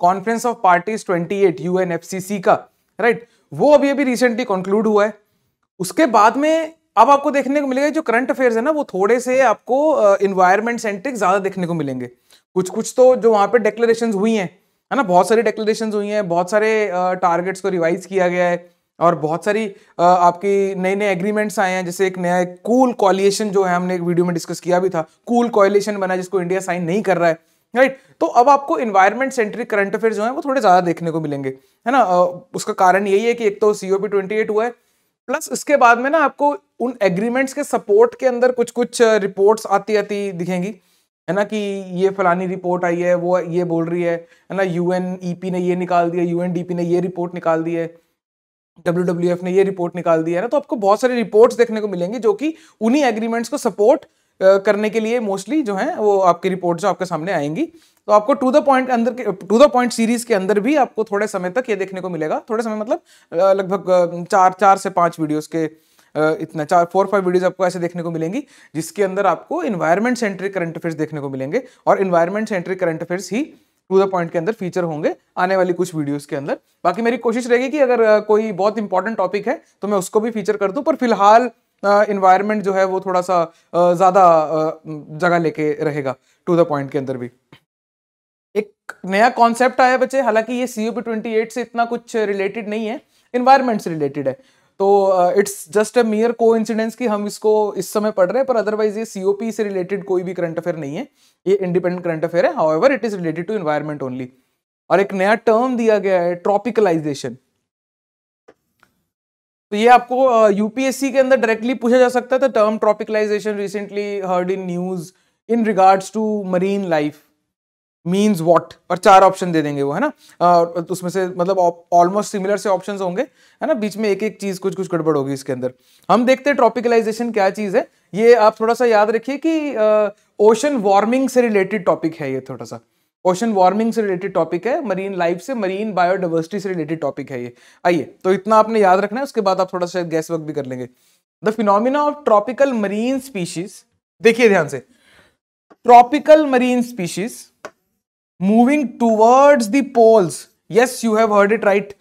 Conference of parties 28 UNFCC का right right? वो अभी अभी रिसेंटली कंक्लूड हुआ है उसके बाद में अब आपको देखने को मिलेगा जो करंट अफेयर्स है ना वो थोड़े से आपको इन्वायरमेंट uh, सेंट्रिक ज्यादा देखने को मिलेंगे कुछ कुछ तो जो वहां पर डेक्लेरेशन हुई हैं है ना बहुत सारी डेक्लेरेशन हुई हैं बहुत सारे टारगेट्स uh, को रिवाइज किया गया है और बहुत सारी uh, आपकी नए नए एग्रीमेंट्स आए हैं जैसे एक नया कूल कॉलिएशन जो है हमने एक वीडियो में डिस्कस किया भी था कूल कॉलिएशन बना जिसको इंडिया साइन नहीं कर रहा है राइट right? तो अब आपको इन्वायरमेंट सेंट्रिक करंट अफेयर जो है वो थोड़े ज्यादा देखने को मिलेंगे है ना उसका कारण यही है कि एक तो सीओपी ट्वेंटी एट हुआ है प्लस उसके बाद में ना आपको उन एग्रीमेंट्स के सपोर्ट के अंदर कुछ कुछ रिपोर्ट्स आती आती दिखेंगी है ना कि ये फलानी रिपोर्ट आई है वो ये बोल रही है है ना यू e ने ये निकाल दिया यू ने ये रिपोर्ट निकाल दी है डब्ल्यू ने ये रिपोर्ट निकाल दिया है ना तो आपको बहुत सारी रिपोर्ट्स देखने को मिलेंगी जो कि उन्हीं एग्रीमेंट्स को सपोर्ट करने के लिए मोस्टली जो है वो आपकी रिपोर्ट जो आपके सामने आएंगी तो आपको टू द पॉइंट अंदर टू द पॉइंट सीरीज के अंदर भी आपको थोड़े समय तक ये देखने को मिलेगा थोड़े समय मतलब लगभग चार चार से पाँच वीडियोस के इतना चार फोर फाइव वीडियोस आपको ऐसे देखने को मिलेंगी जिसके अंदर आपको इन्वायरमेंट सेंट्रिक करंट अफेयर्स देखने को मिलेंगे और इन्वायरमेंट सेंट्रिक करंट अफेयर्स ही टू द पॉइंट के अंदर फीचर होंगे आने वाली कुछ वीडियोस के अंदर बाकी मेरी कोशिश रहेगी कि अगर कोई बहुत इंपॉर्टेंट टॉपिक है तो मैं उसको भी फीचर कर दूं पर फिलहाल इन्वायरमेंट जो है वो थोड़ा सा ज़्यादा जगह लेके रहेगा टू द पॉइंट के अंदर भी एक नया कॉन्सेप्ट आया बच्चे हालांकि ये सी ट्वेंटी एट से इतना कुछ रिलेटेड नहीं है इन्वायरमेंट से रिलेटेड है तो इट्स जस्ट अ मियर को इंसिडेंस कि हम इसको इस समय पढ़ रहे हैं पर अदरवाइज ये सी से रिलेटेड कोई भी करंट अफेयर नहीं है ये इंडिपेंडेंट करंट अफेयर है however it is related to environment only और एक नया टर्म दिया गया है ट्रॉपिकलाइजेशन तो ये आपको यूपीएससी के अंदर डायरेक्टली पूछा जा सकता था term tropicalization recently heard in news in regards to marine life means what और चार ऑप्शन दे देंगे वो है ना uh, तो उसमें से मतलब ऑलमोस्ट सिमिलर से ऑप्शन होंगे है ना बीच में एक एक चीज कुछ कुछ गड़बड़ होगी इसके अंदर हम देखते हैं ट्रॉपिकलाइजेशन क्या चीज़ है ये आप थोड़ा सा याद रखिए कि ओशन uh, वार्मिंग से रिलेटेड टॉपिक है ये थोड़ा सा ओशन वार्मिंग से रिलेटेड टॉपिक है मरीन लाइफ से मरीन बायोडाइवर्सिटी से रिलेटेड टॉपिक है ये आइए तो इतना आपने याद रखना है उसके बाद आप थोड़ा सा गैस वर्क भी कर लेंगे the phenomena of tropical marine species देखिए ध्यान से tropical marine species moving towards the poles yes you have heard it right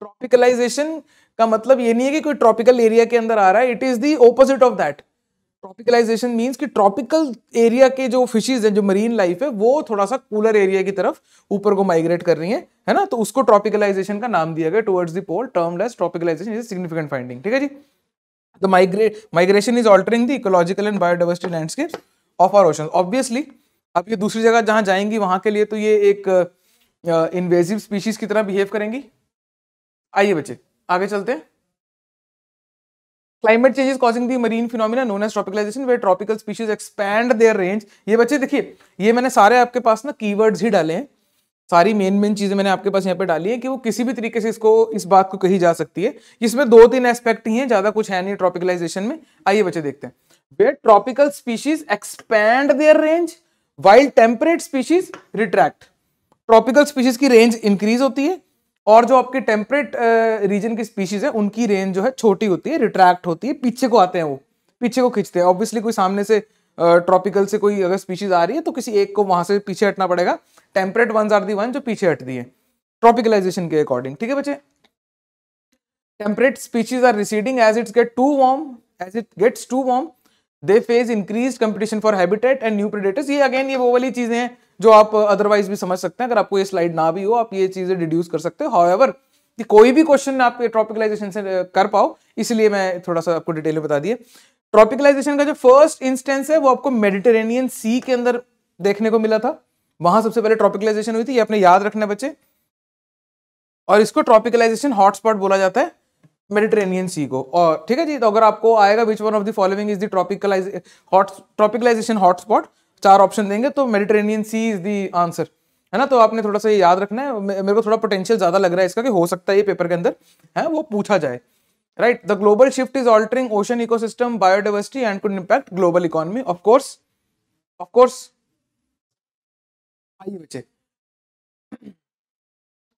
tropicalization का मतलब ये नहीं है कि कोई ट्रॉपिकल एरिया के अंदर आ रहा है it is the opposite of that tropicalization means कि ट्रॉपिकल एरिया के जो फिशेज हैं जो मरीन लाइफ है वो थोड़ा सा कूलर एरिया की तरफ ऊपर को माइग्रेट कर रही है है ना तो उसको ट्रॉपिकलाइजेशन का नाम दिया गया towards the pole term less tropicalization is significant finding ठीक है जी the migrate migration is altering the ecological and biodiversity landscape of our ocean obviously अब ये दूसरी जगह जहाँ जाएंगी वहाँ के लिए तो ये एक इन्वेजिव स्पीशीज की तरह बिहेव करेंगी आइए बच्चे आगे चलते हैं climate change is causing the marine phenomena known as tropicalization way tropical species expand their range ये बच्चे देखिए ये मैंने सारे आपके पास ना कीवर्ड्स ही डाले हैं सारी मेन मेन चीजें मैंने आपके पास यहाँ पे डाली है कि वो किसी भी तरीके से इसको इस बात को कही जा सकती है इसमें दो तीन एस्पेक्ट ही हैं ज्यादा कुछ है नहीं ट्रॉपिकलाइजेशन में आइए बच्चे देखते हैं way tropical species expand their range while temperate species retract tropical species की रेंज इंक्रीज होती है और जो आपके टेम्परेट रीजन की स्पीशीज है उनकी रेंज जो है छोटी होती है रिट्रैक्ट होती है पीछे को आते हैं वो पीछे को खींचते हैं ऑब्वियसली कोई सामने से ट्रॉपिकल से कोई अगर स्पीशीज आ रही है तो किसी एक को वहां से पीछे हटना पड़ेगा temperate one are the one जो पीछे हट दिए ट्रॉपिकलाइजेशन के अकॉर्डिंग ठीक है बच्चे temperate species are receding as it's get to warm as it gets to warm they face increase competition for habitat and new predators ये अगेन ये वो वाली चीजें हैं जो आप अदरवाइज भी समझ सकते हैं अगर आपको ये स्लाइड ना भी हो आप ये चीजें डिड्यूस कर सकते हो हाउ कि कोई भी क्वेश्चन आप ट्रॉपिकलाइजेशन से कर पाओ इसलिए मैं थोड़ा सा आपको डिटेल में बता दिए ट्रॉपिकलाइजेशन का जो फर्स्ट इंस्टेंस है वो आपको मेडिटेरेनियन सी के अंदर देखने को मिला था वहां सबसे पहले ट्रॉपिकलाइजेशन हुई थी ये अपने याद रखना बच्चे और इसको ट्रॉपिकलाइजेशन हॉटस्पॉट बोला जाता है मेडिटेरेनियन सी को और ठीक है जी तो अगर आपको आएगा which one of the following is the tropicalize hot tropicalization hotspot चार ऑप्शन देंगे तो Mediterranean sea is the answer है ना तो आपने थोड़ा सा ये याद रखना है मेरे को थोड़ा पोटेंशियल ज्यादा लग रहा है इसका कि हो सकता है ये पेपर के अंदर है वो पूछा जाए right the global shift is altering ocean ecosystem biodiversity and could impact global economy of course of course आइए बच्चे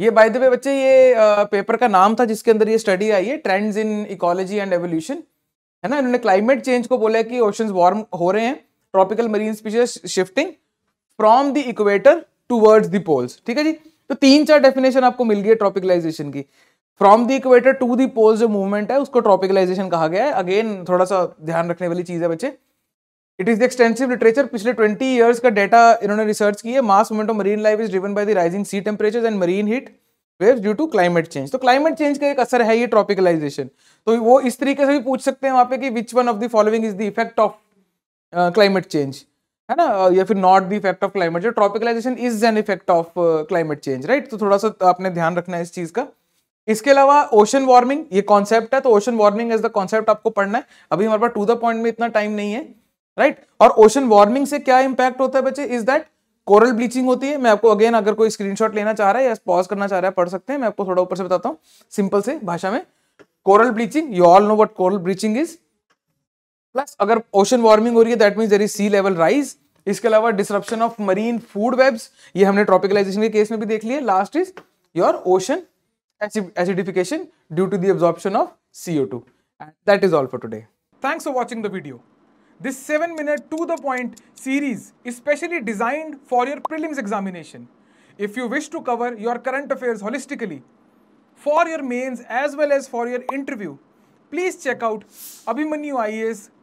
ये बाय द वे बच्चे ये पेपर का नाम था जिसके अंदर ये स्टडी आई है trends in ecology and evolution है ना इन्होंने क्लाइमेट चेंज को बोला है कि ओशंस वार्म हो रहे हैं tropical marine species shifting from the equator towards the poles ठीक है जी तो तीन चार डेफिनेशन आपको मिल गई है ट्रॉपिकलाइजेशन की from the equator to the poles जो मूवमेंट है उसको ट्रॉपिकलाइजेशन कहा गया है अगेन थोड़ा सा ध्यान रखने वाली चीज है बच्चे it is the extensive literature पिछले 20 इयर्स का डाटा इन्होंने रिसर्च किया mass moment of marine life is driven by the rising sea temperature and marine heat waves due to climate change तो क्लाइमेट चेंज का एक असर है ये ट्रॉपिकलाइजेशन तो वो इस तरीके से भी पूछ सकते हैं वहाँ पे कि which one of the following is the effect of climate uh, change है ना uh, या फिर not the effect of climate जो tropicalization is an effect of climate change right तो थोड़ा सा आपने ध्यान रखना है इस चीज का इसके अलावा ओशन वार्मिंग ये कॉन्सेप्ट है तो ocean warming as the concept आपको पढ़ना है अभी हमारे पास टू द पॉइंट में इतना टाइम नहीं है राइट right? और ओशन वार्मिंग से क्या इंपैक्ट होता है बच्चे इज दैट कोरल ब्लीचिंग होती है मैं आपको अगेन अगर कोई स्क्रीनशॉट लेना चाह रहा है या पॉज करना चाह रहा है पढ़ सकते हैं मैं आपको थोड़ा ऊपर से बताता हूँ सिंपल से भाषा में coral bleaching you all know what coral bleaching is plus अगर ओशन वार्मिंग हो रही है that mean there is sea level rise इसके अलावा disruption of marine food webs ये हमने ट्रॉपिकलाइजेशन के केस में भी देख लिया last is your ocean acidification due to the absorption of CO two and that is all for today thanks for watching the video this seven minute to the point series specially designed for your prelims examination if you wish to cover your current affair holistically for your mains as well as for your interview please check out Abhimanyu I S